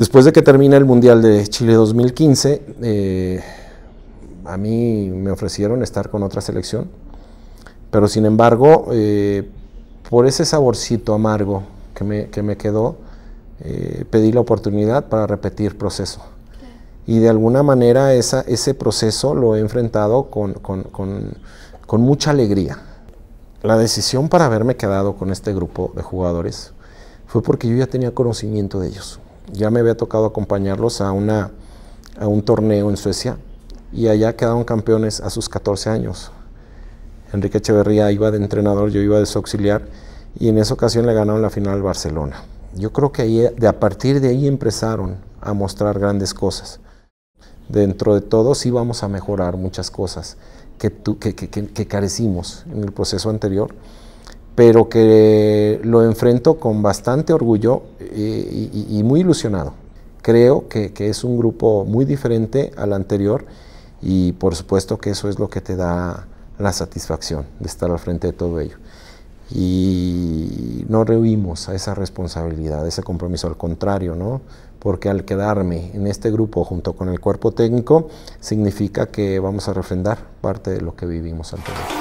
Después de que termina el Mundial de Chile 2015, eh, a mí me ofrecieron estar con otra selección, pero sin embargo, eh, por ese saborcito amargo que me, que me quedó, eh, pedí la oportunidad para repetir proceso. Y de alguna manera ese proceso lo he enfrentado con mucha alegría. La decisión para haberme quedado con este grupo de jugadores fue porque yo ya tenía conocimiento de ellos. Ya me había tocado acompañarlos a, una, a un torneo en Suecia y allá quedaron campeones a sus 14 años. Enrique Echeverría iba de entrenador, yo iba de su auxiliar y en esa ocasión le ganaron la final Barcelona. Yo creo que de a partir de ahí empezaron a mostrar grandes cosas. Dentro de todo sí vamos a mejorar muchas cosas que, que, que carecimos en el proceso anterior, pero que lo enfrento con bastante orgullo y, muy ilusionado. Creo que, que, es un grupo muy diferente al anterior y por supuesto que eso es lo que te da la satisfacción de estar al frente de todo ello. Y no rehuimos a esa responsabilidad, a ese compromiso, al contrario, ¿no? Porque al quedarme en este grupo junto con el cuerpo técnico, significa que vamos a refrendar parte de lo que vivimos anteriormente.